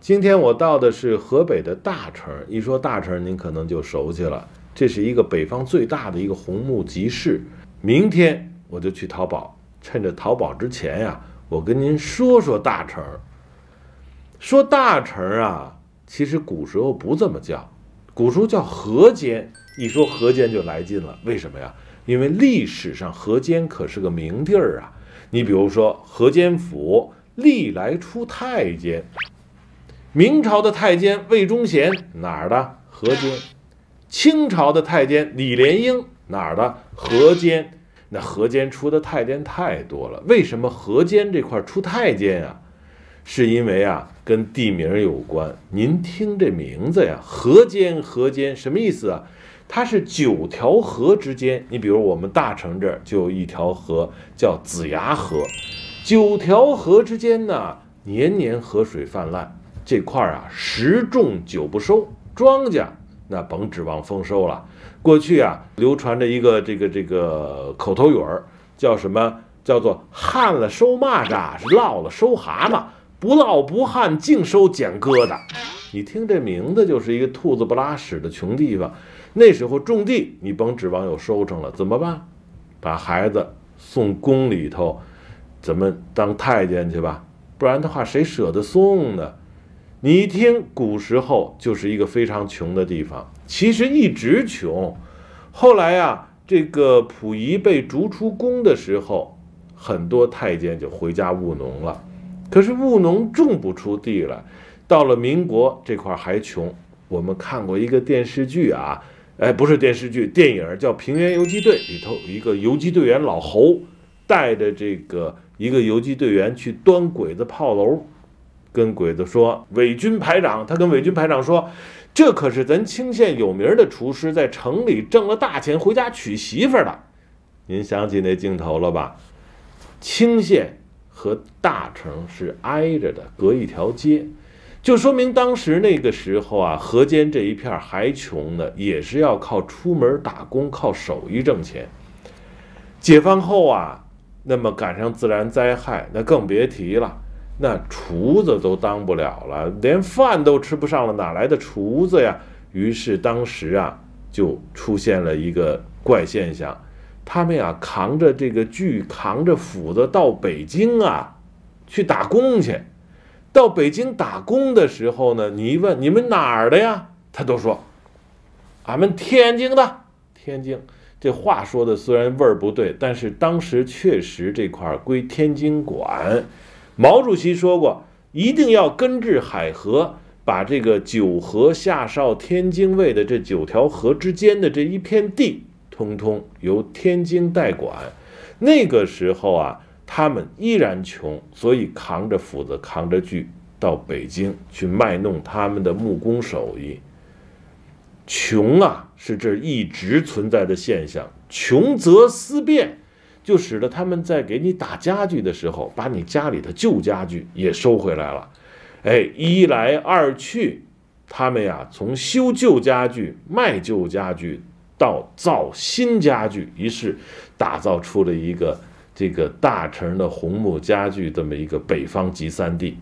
今天我到的是河北的大城，一说大城，您可能就熟悉了。这是一个北方最大的一个红木集市。明天我就去淘宝，趁着淘宝之前呀，我跟您说说大城。说大城啊，其实古时候不这么叫，古时候叫河间。一说河间就来劲了，为什么呀？因为历史上河间可是个名地儿啊。你比如说河间府，历来出太监。明朝的太监魏忠贤哪儿的河间，清朝的太监李莲英哪儿的河间，那河间出的太监太多了。为什么河间这块出太监呀？是因为啊，跟地名有关。您听这名字呀，河间河间什么意思啊？它是九条河之间。你比如我们大城这儿就有一条河叫子牙河，九条河之间呢，年年河水泛滥。这块儿啊，十种九不收，庄稼那甭指望丰收了。过去啊，流传着一个这个这个口头语儿，叫什么？叫做旱了收蚂蚱，是涝了收蛤蟆，不涝不旱，净收捡疙瘩。你听这名字，就是一个兔子不拉屎的穷地方。那时候种地，你甭指望有收成了，怎么办？把孩子送宫里头，怎么当太监去吧？不然的话，谁舍得送呢？你一听，古时候就是一个非常穷的地方，其实一直穷。后来呀，这个溥仪被逐出宫的时候，很多太监就回家务农了。可是务农种不出地来，到了民国这块还穷。我们看过一个电视剧啊，哎，不是电视剧，电影叫《平原游击队》，里头一个游击队员老侯带着这个一个游击队员去端鬼子炮楼。跟鬼子说，伪军排长，他跟伪军排长说，这可是咱青县有名的厨师，在城里挣了大钱，回家娶媳妇儿了。您想起那镜头了吧？青县和大城是挨着的，隔一条街，就说明当时那个时候啊，河间这一片还穷呢，也是要靠出门打工，靠手艺挣钱。解放后啊，那么赶上自然灾害，那更别提了。那厨子都当不了了，连饭都吃不上了，哪来的厨子呀？于是当时啊，就出现了一个怪现象，他们呀扛着这个锯，扛着斧子到北京啊去打工去。到北京打工的时候呢，你一问你们哪儿的呀？他都说俺们天津的。天津，这话说的虽然味儿不对，但是当时确实这块儿归天津管。毛主席说过，一定要根治海河，把这个九河、下哨天津卫的这九条河之间的这一片地，通通由天津代管。那个时候啊，他们依然穷，所以扛着斧子、扛着锯到北京去卖弄他们的木工手艺。穷啊，是这一直存在的现象，穷则思变。就使得他们在给你打家具的时候，把你家里的旧家具也收回来了。哎，一来二去，他们呀，从修旧家具、卖旧家具到造新家具，于是打造出了一个这个大成的红木家具这么一个北方集散地。